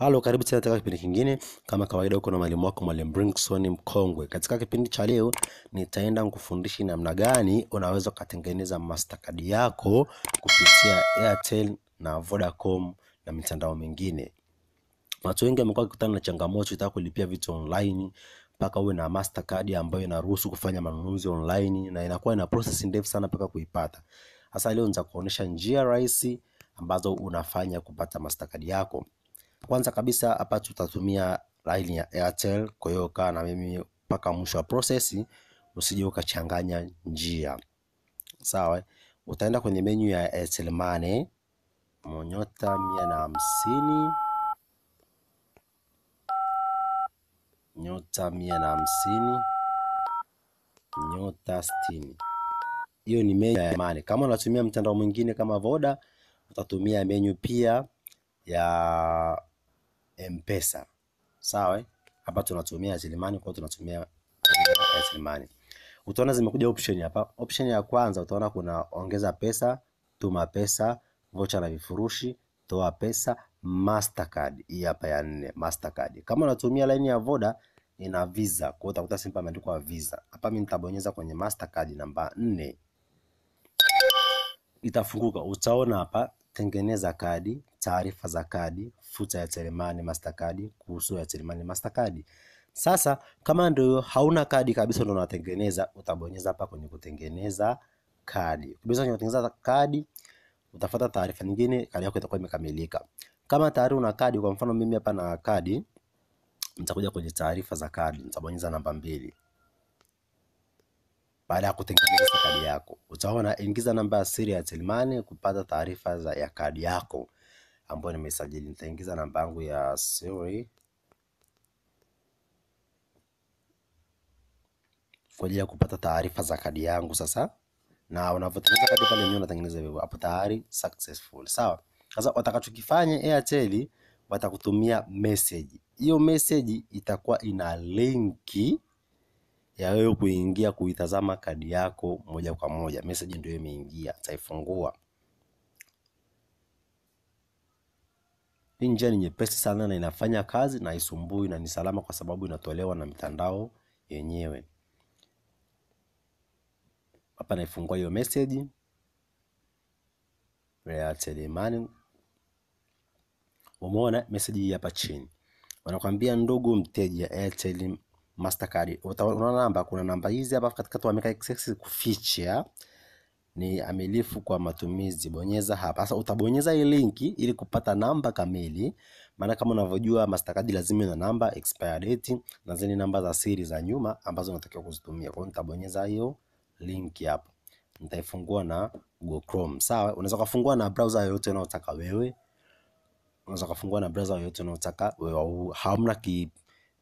Halo, karibu tena katika kipindi kingine. Kama kawaida, uko na mwalimu wako mwalimu Brinkson mkongwe. Katika kipindi cha leo, nitaenda kukufundishi namna gani unaweza ukatengeneza mastercard yako kupitia Airtel na Vodacom na mitandao mingine. Watu wengi wamekuwa wakikutana na changamoto, itaka kulipia vitu online mpaka uwe na mastercard ambayo inaruhusu kufanya manunuzi online na inakuwa ina process ndefu sana mpaka kuipata. Sasa leo nitakuonyesha njia rahisi ambazo unafanya kupata mastercard yako. Kwanza kabisa hapa tutatumia line ya Airtel, kwa hiyo kaa na mimi mpaka mwisho wa process, usije ukachanganya njia. Sawa, utaenda kwenye menyu ya Airtel Money monyota mia na hamsini nyota mia na hamsini nyota sitini hiyo ni menu ya Money. Kama unatumia mtandao mwingine kama Voda, utatumia menyu pia ya M-Pesa. Sawa? Eh? Hapa tunatumia asilimani kwa tunatumia asilimani. Utaona zimekuja option hapa. Option ya kwanza utaona kuna ongeza pesa, tuma pesa, vocha na vifurushi, toa pesa, Mastercard. Hii hapa ya nne, Mastercard. Kama unatumia line ya Voda ina Visa, kwa hiyo utakuta simple imeandikwa Visa. Hapa mimi nitabonyeza kwenye Mastercard namba nne. Itafunguka, utaona hapa tengeneza kadi, taarifa za kadi, futa ya Selemani Mastercard, kuhusu ya Selemani Mastercard. Sasa kama ndio hauna kadi kabisa ndio unatengeneza, utabonyeza hapa kwenye kutengeneza kadi. Ukibonyeza kwenye kutengeneza kadi, utafuta taarifa nyingine, kadi yako itakuwa imekamilika. Kama tayari una kadi, kwa mfano mimi hapa na kadi, nitakuja kwenye taarifa za kadi, nitabonyeza namba mbili. Baada ya kutengeneza kadi yako, utaona ingiza namba ya siri ya Selemani kupata taarifa ya kadi yako ambayo nimesajili. Nitaingiza namba yangu ya siri kwa ajili ya kupata taarifa za kadi yangu sasa, na unavyotengeneza kadi pale nyuma, unatengeneza hivyo hapo, tayari successful. Sawa. Sasa watakachokifanya Airtel watakutumia message. Hiyo message itakuwa ina linki ya wewe kuingia kuitazama kadi yako moja kwa moja. Message ndio imeingia, utaifungua. Hii njia ni nyepesi sana na inafanya kazi na isumbui na ni salama kwa sababu inatolewa na mitandao yenyewe. Hapa naifungua hiyo message ya Telemani. Umeona message hii hapa chini. Wanakwambia ndugu mteja Airtel Mastercard. Unaona namba, kuna namba hizi hapa katikati wameka kuficha ni amilifu kwa matumizi, bonyeza hapa. Sasa utabonyeza hii linki ili kupata namba kamili, maana kama unavyojua Mastercard lazima ina namba, expire date na zile namba za siri za nyuma ambazo unatakiwa kuzitumia. Kwa hiyo nitabonyeza hiyo linki hapo, nitaifungua na Google Chrome. Sawa, unaweza kufungua na browser yoyote unayotaka wewe, unaweza kufungua na browser yoyote unayotaka wewe, hamna ki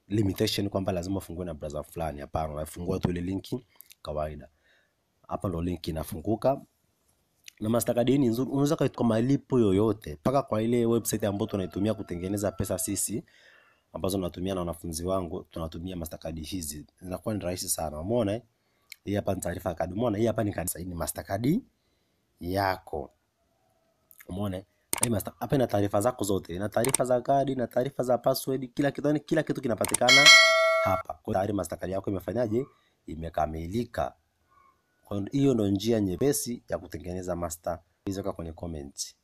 limitation kwamba lazima ufungue na browser fulani. Hapana, unafungua tu ile linki kawaida hapa ndo link inafunguka na Mastercard ni nzuri, unaweza kwa malipo yoyote mpaka kwa ile website ambayo tunaitumia kutengeneza pesa sisi, ambazo natumia na wanafunzi wangu, tunatumia Mastercard hizi, zinakuwa ni rahisi sana. Umeona, eh? hii hapa ni taarifa ya kadi. Umeona, hii hapa ni kadi, ni Mastercard yako. Umeona, eh? hii master hapa ina taarifa zako zote, ina taarifa za kadi na taarifa za password, kila kitu, yani kila kitu kinapatikana hapa. Kwa hiyo tayari Mastercard yako imefanyaje? Imekamilika. Kwa hiyo ndio njia nyepesi ya kutengeneza master. Hizo kwenye comment.